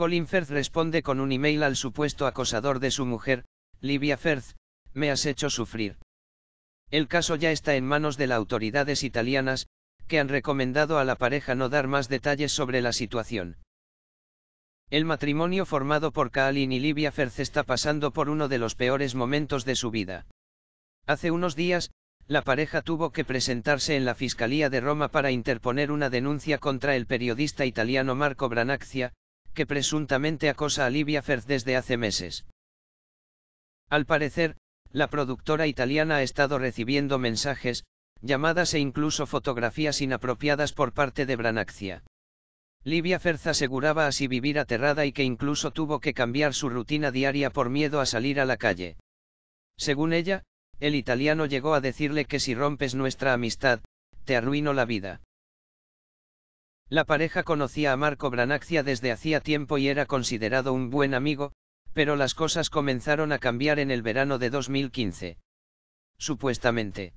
Colin Firth responde con un email al supuesto acosador de su mujer, Livia Firth, me has hecho sufrir. El caso ya está en manos de las autoridades italianas, que han recomendado a la pareja no dar más detalles sobre la situación. El matrimonio formado por Kalin y Livia Firth está pasando por uno de los peores momentos de su vida. Hace unos días, la pareja tuvo que presentarse en la Fiscalía de Roma para interponer una denuncia contra el periodista italiano Marco Branaccia, que presuntamente acosa a Livia Ferz desde hace meses. Al parecer, la productora italiana ha estado recibiendo mensajes, llamadas e incluso fotografías inapropiadas por parte de Branaxia. Livia Ferz aseguraba así vivir aterrada y que incluso tuvo que cambiar su rutina diaria por miedo a salir a la calle. Según ella, el italiano llegó a decirle que si rompes nuestra amistad, te arruino la vida. La pareja conocía a Marco Branaxia desde hacía tiempo y era considerado un buen amigo, pero las cosas comenzaron a cambiar en el verano de 2015. Supuestamente.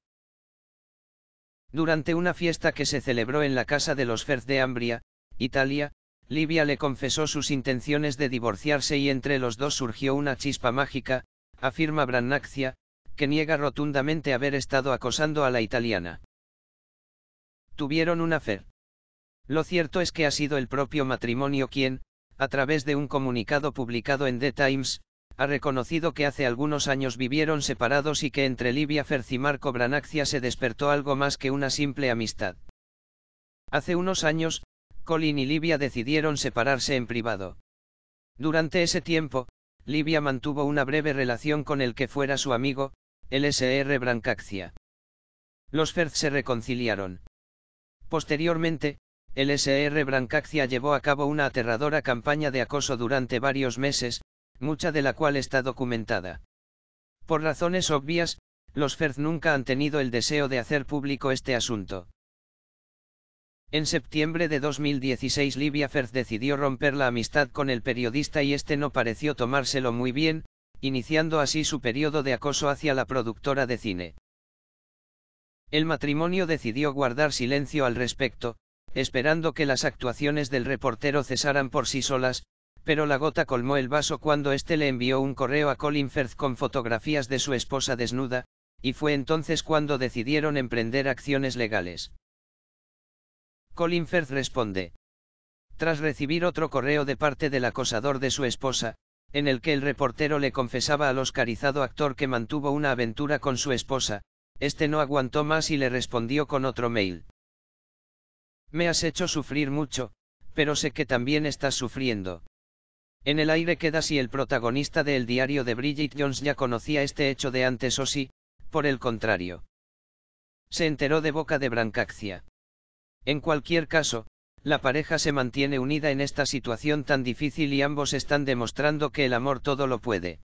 Durante una fiesta que se celebró en la casa de los Ferz de Ambria, Italia, Livia le confesó sus intenciones de divorciarse y entre los dos surgió una chispa mágica, afirma Branaccia, que niega rotundamente haber estado acosando a la italiana. Tuvieron una fe. Lo cierto es que ha sido el propio matrimonio quien, a través de un comunicado publicado en The Times, ha reconocido que hace algunos años vivieron separados y que entre Livia Ferz y Marco Branaccia se despertó algo más que una simple amistad. Hace unos años, Colin y Livia decidieron separarse en privado. Durante ese tiempo, Livia mantuvo una breve relación con el que fuera su amigo, el SR Brancaxia. Los Ferz se reconciliaron. Posteriormente, el SR Brancaxia llevó a cabo una aterradora campaña de acoso durante varios meses, mucha de la cual está documentada. Por razones obvias, los FERZ nunca han tenido el deseo de hacer público este asunto. En septiembre de 2016 Livia Ferz decidió romper la amistad con el periodista y este no pareció tomárselo muy bien, iniciando así su periodo de acoso hacia la productora de cine. El matrimonio decidió guardar silencio al respecto, esperando que las actuaciones del reportero cesaran por sí solas, pero la gota colmó el vaso cuando éste le envió un correo a Colin Firth con fotografías de su esposa desnuda, y fue entonces cuando decidieron emprender acciones legales. Colin Firth responde. Tras recibir otro correo de parte del acosador de su esposa, en el que el reportero le confesaba al oscarizado actor que mantuvo una aventura con su esposa, este no aguantó más y le respondió con otro mail. Me has hecho sufrir mucho, pero sé que también estás sufriendo. En el aire queda si el protagonista del diario de Bridget Jones ya conocía este hecho de antes o si, por el contrario. Se enteró de boca de Brancaxia. En cualquier caso, la pareja se mantiene unida en esta situación tan difícil y ambos están demostrando que el amor todo lo puede.